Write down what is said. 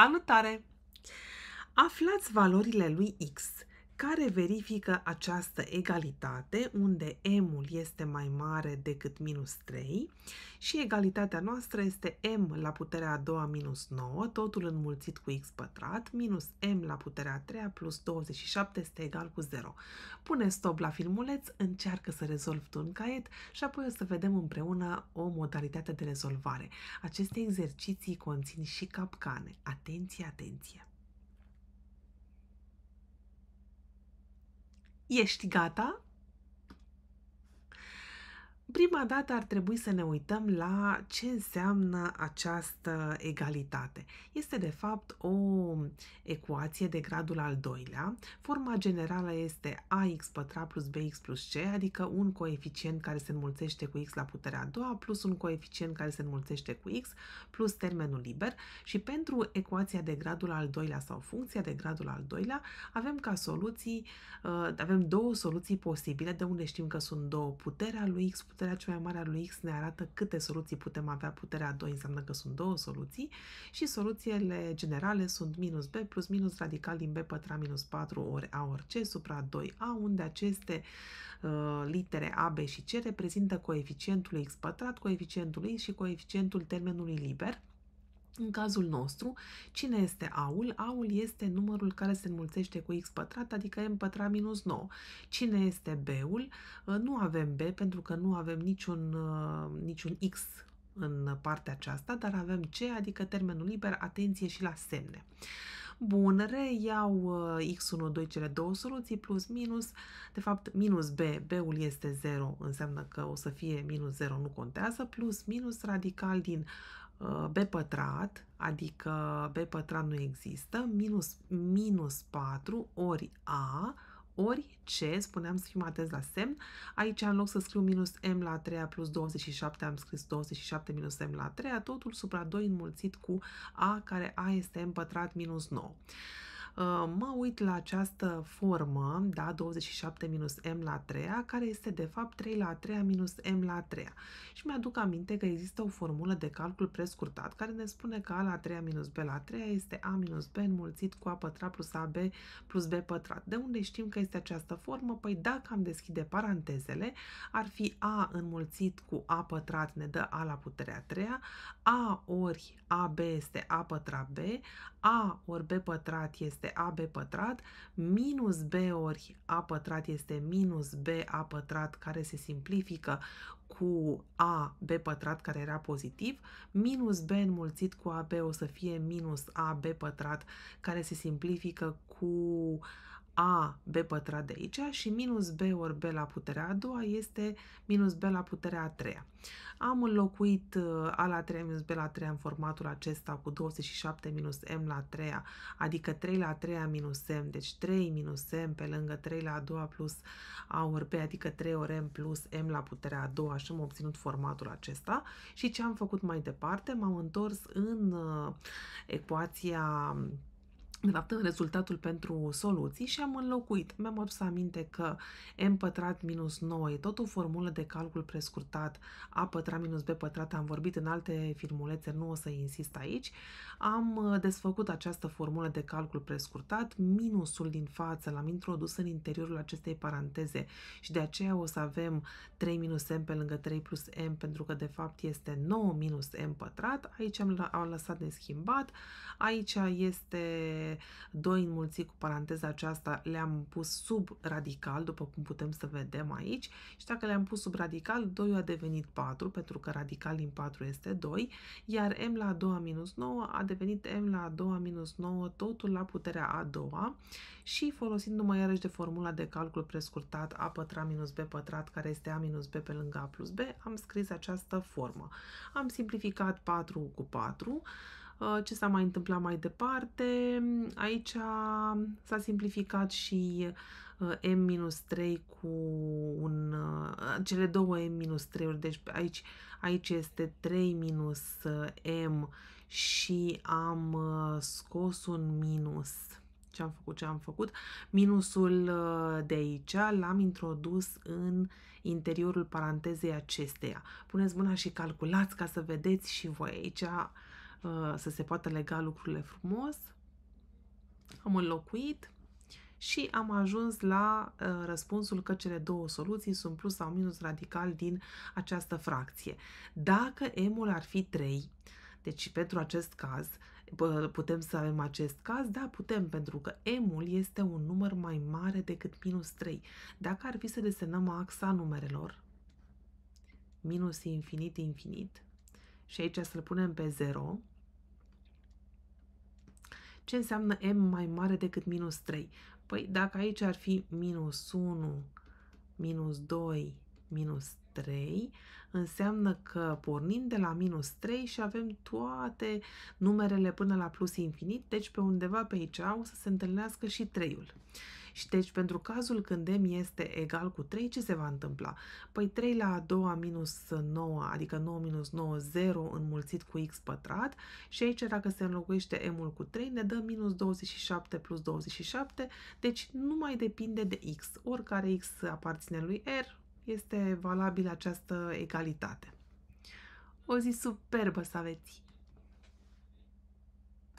Salutare! Aflați valorile lui X care verifică această egalitate unde m-ul este mai mare decât minus 3 și egalitatea noastră este m la puterea a doua minus 9, totul înmulțit cu x pătrat, minus m la puterea a treia plus 27 este egal cu 0. Pune stop la filmuleț, încearcă să rezolvi tu în caiet și apoi o să vedem împreună o modalitate de rezolvare. Aceste exerciții conțin și capcane. Atenție, atenție! Ești gata? Prima dată ar trebui să ne uităm la ce înseamnă această egalitate. Este de fapt o ecuație de gradul al doilea. Forma generală este ax pătrat plus bx plus c, adică un coeficient care se înmulțește cu x la puterea a doua plus un coeficient care se înmulțește cu x plus termenul liber și pentru ecuația de gradul al doilea sau funcția de gradul al doilea avem ca soluții, uh, avem două soluții posibile de unde știm că sunt două, puterea lui x puterea cea mai mare a lui X ne arată câte soluții putem avea. Puterea 2 înseamnă că sunt două soluții și soluțiile generale sunt minus B plus minus radical din B pătrat minus 4 ori A ori C supra 2A, unde aceste uh, litere A, B și C reprezintă coeficientul X pătrat, coeficientul X și coeficientul termenului liber în cazul nostru, cine este aul? Aul este numărul care se înmulțește cu x pătrat, adică m pătrat minus 9. Cine este b-ul? Uh, nu avem b pentru că nu avem niciun, uh, niciun x în partea aceasta, dar avem C, adică termenul liber, atenție și la semne. Bun, reiau uh, x1, 2, cele două soluții, plus, minus, de fapt, minus b, b-ul este 0, înseamnă că o să fie minus 0, nu contează, plus, minus, radical din Uh, b pătrat, adică b pătrat nu există, minus, minus 4 ori a ori c, spuneam să fim atenți la semn, aici în loc să scriu minus m la 3 plus 27, am scris 27 minus m la 3, totul supra 2 înmulțit cu a, care a este m pătrat minus 9. Ă, mă uit la această formă, da, 27 minus m la 3 care este de fapt 3 la 3 minus m la 3 și mi-aduc aminte că există o formulă de calcul prescurtat care ne spune că a la 3 minus b la 3 este a minus b înmulțit cu a pătrat plus ab plus b pătrat. De unde știm că este această formă? Păi dacă am deschide parantezele, ar fi a înmulțit cu a pătrat ne dă a la puterea 3 a ori ab este a pătrat b, a ori b pătrat este este AB pătrat, minus B ori A pătrat este minus B A pătrat care se simplifică cu A B pătrat care era pozitiv, minus B înmulțit cu AB o să fie minus A B pătrat care se simplifică cu a b pătrat de aici și minus b ori b la puterea a doua este minus b la puterea a treia. Am înlocuit uh, a la 3 minus b la 3 în formatul acesta cu 27 minus m la 3, adică 3 la 3 minus m, deci 3 minus m pe lângă 3 la a doua plus a ori b, adică 3 ori m plus m la puterea a doua și am obținut formatul acesta. Și ce am făcut mai departe? M-am întors în uh, ecuația de fapt, în rezultatul pentru soluții și am înlocuit. Mi-am adus aminte că m pătrat minus 9 e tot o formulă de calcul prescurtat, a pătrat minus b pătrat, am vorbit în alte filmulețe, nu o să insist aici. Am uh, desfăcut această formulă de calcul prescurtat, minusul din față l-am introdus în interiorul acestei paranteze și de aceea o să avem 3 minus m pe lângă 3 plus m, pentru că de fapt este 9 minus m pătrat, aici am, lăsat de lăsat neschimbat, aici este cele 2 înmulțit cu paranteza aceasta le-am pus sub radical, după cum putem să vedem aici, și dacă le-am pus sub radical, 2 a devenit 4, pentru că radical din 4 este 2, iar m la a doua minus 9 a devenit m la a doua minus 9, totul la puterea a doua, și folosindu-mă iarăși de formula de calcul prescurtat a pătrat minus b pătrat, care este a minus b pe lângă a plus b, am scris această formă. Am simplificat 4 cu 4, Uh, ce s-a mai întâmplat mai departe. Aici s-a simplificat și uh, M-3 cu un, uh, cele două M-3-uri, deci aici, aici este 3 minus M și am scos un minus ce am făcut, ce am făcut. Minusul de aici l-am introdus în interiorul parantezei acesteia. Puneți mâna și calculați ca să vedeți și voi aici Uh, să se poată lega lucrurile frumos. Am înlocuit și am ajuns la uh, răspunsul că cele două soluții sunt plus sau minus radical din această fracție. Dacă m-ul ar fi 3, deci pentru acest caz, putem să avem acest caz? Da, putem, pentru că m-ul este un număr mai mare decât minus 3. Dacă ar fi să desenăm axa numerelor, minus infinit, infinit, și aici să-l punem pe 0, ce înseamnă m mai mare decât minus 3? Păi dacă aici ar fi minus 1, minus 2, minus 3, înseamnă că pornim de la minus 3 și avem toate numerele până la plus infinit, deci pe undeva pe aici o să se întâlnească și 3-ul. Și deci pentru cazul când m este egal cu 3, ce se va întâmpla? Păi 3 la a doua minus 9, adică 9 minus 9, 0 înmulțit cu x pătrat și aici dacă se înlocuiește m-ul cu 3 ne dă minus 27 plus 27, deci nu mai depinde de x. Oricare x aparține lui R, este valabilă această egalitate. O zi superbă să aveți!